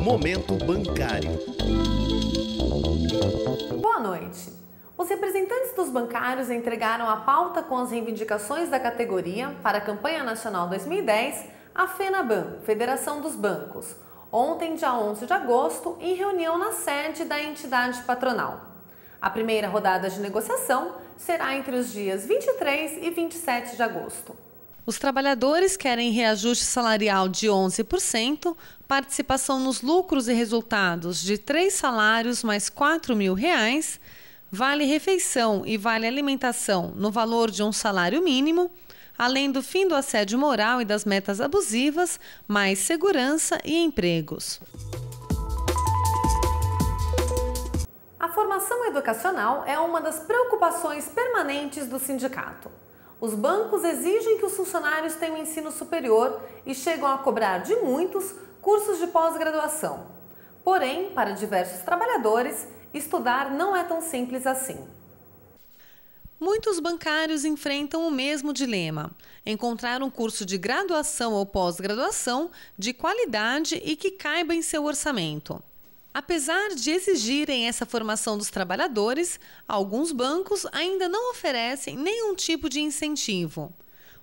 Momento bancário. Boa noite. Os representantes dos bancários entregaram a pauta com as reivindicações da categoria para a campanha nacional 2010 à FENABAN, Federação dos Bancos, ontem, dia 11 de agosto, em reunião na sede da entidade patronal. A primeira rodada de negociação será entre os dias 23 e 27 de agosto. Os trabalhadores querem reajuste salarial de 11%, participação nos lucros e resultados de três salários mais R$ mil reais, vale refeição e vale alimentação no valor de um salário mínimo, além do fim do assédio moral e das metas abusivas, mais segurança e empregos. A formação educacional é uma das preocupações permanentes do sindicato. Os bancos exigem que os funcionários tenham ensino superior e chegam a cobrar de muitos cursos de pós-graduação. Porém, para diversos trabalhadores, estudar não é tão simples assim. Muitos bancários enfrentam o mesmo dilema: encontrar um curso de graduação ou pós-graduação de qualidade e que caiba em seu orçamento. Apesar de exigirem essa formação dos trabalhadores, alguns bancos ainda não oferecem nenhum tipo de incentivo.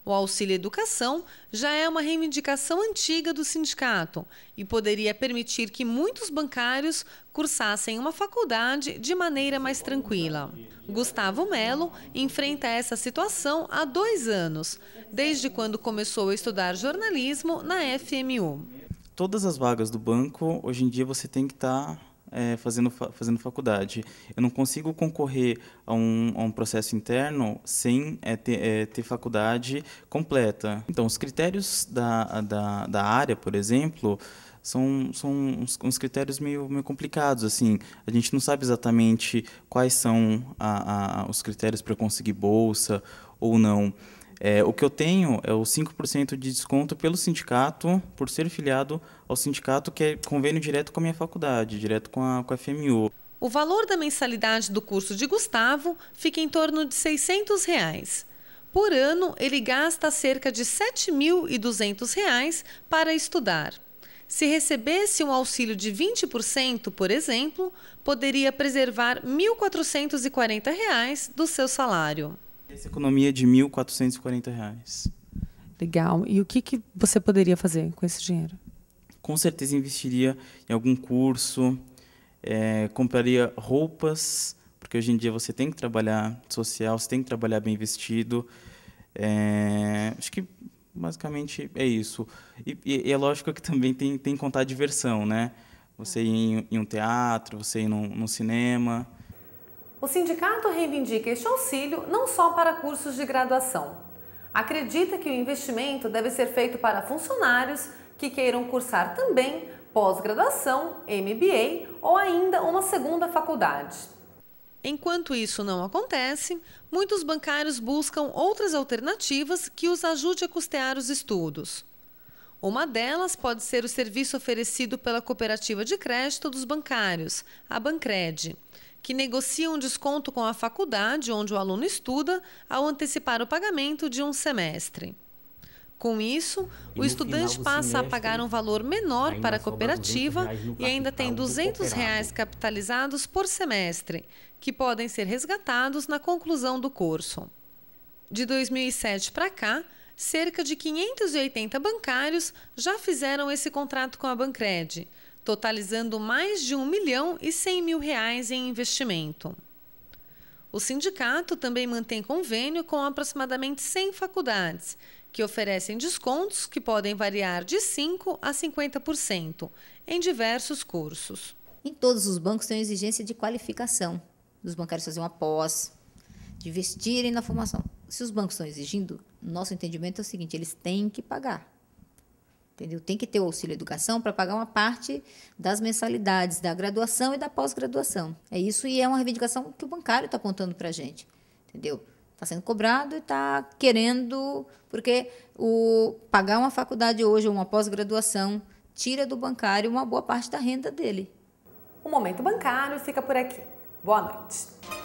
O auxílio educação já é uma reivindicação antiga do sindicato e poderia permitir que muitos bancários cursassem uma faculdade de maneira mais tranquila. Gustavo Melo enfrenta essa situação há dois anos, desde quando começou a estudar jornalismo na FMU todas as vagas do banco, hoje em dia você tem que estar tá, é, fazendo, fazendo faculdade. Eu não consigo concorrer a um, a um processo interno sem é, ter, é, ter, faculdade completa. Então, os critérios da, da, da área, por exemplo, são, são uns, uns, critérios meio, meio complicados. assim A gente não sabe exatamente quais são a, a, os critérios para conseguir bolsa ou não. É, o que eu tenho é o 5% de desconto pelo sindicato, por ser filiado ao sindicato, que é convênio direto com a minha faculdade, direto com a, com a FMU. O valor da mensalidade do curso de Gustavo fica em torno de R$ 600. Reais. Por ano, ele gasta cerca de R$ 7.200 para estudar. Se recebesse um auxílio de 20%, por exemplo, poderia preservar R$ 1.440 reais do seu salário. Essa economia de R$ 1.440. Legal. E o que, que você poderia fazer com esse dinheiro? Com certeza investiria em algum curso, é, compraria roupas, porque hoje em dia você tem que trabalhar social, você tem que trabalhar bem vestido. É, acho que basicamente é isso. E, e, é lógico que também tem, tem que contar a diversão, né? Você ir em, em um teatro, você ir no num cinema. O sindicato reivindica este auxílio não só para cursos de graduação. Acredita que o investimento deve ser feito para funcionários que queiram cursar também pós-graduação, MBA ou ainda uma segunda faculdade. Enquanto isso não acontece, muitos bancários buscam outras alternativas que os ajude a custear os estudos. Uma delas pode ser o serviço oferecido pela Cooperativa de Crédito dos Bancários, a Bancred que negocia um desconto com a faculdade onde o aluno estuda ao antecipar o pagamento de um semestre. Com isso, e o estudante passa semestre, a pagar um valor menor para a cooperativa e ainda tem R$ 200 reais capitalizados por semestre, que podem ser resgatados na conclusão do curso. De 2007 para cá, cerca de 580 bancários já fizeram esse contrato com a Bancred totalizando mais de 1 milhão e 100 mil reais em investimento. O sindicato também mantém convênio com aproximadamente 100 faculdades, que oferecem descontos que podem variar de 5% a 50% em diversos cursos. Em todos os bancos tem exigência de qualificação, dos bancários fazerem uma pós, de investirem na formação. Se os bancos estão exigindo, nosso entendimento é o seguinte: eles têm que pagar. Entendeu? Tem que ter o auxílio educação para pagar uma parte das mensalidades da graduação e da pós-graduação. É isso e é uma reivindicação que o bancário está apontando para a gente. Entendeu? Está sendo cobrado e está querendo, porque o pagar uma faculdade hoje ou uma pós-graduação tira do bancário uma boa parte da renda dele. O Momento Bancário fica por aqui. Boa noite.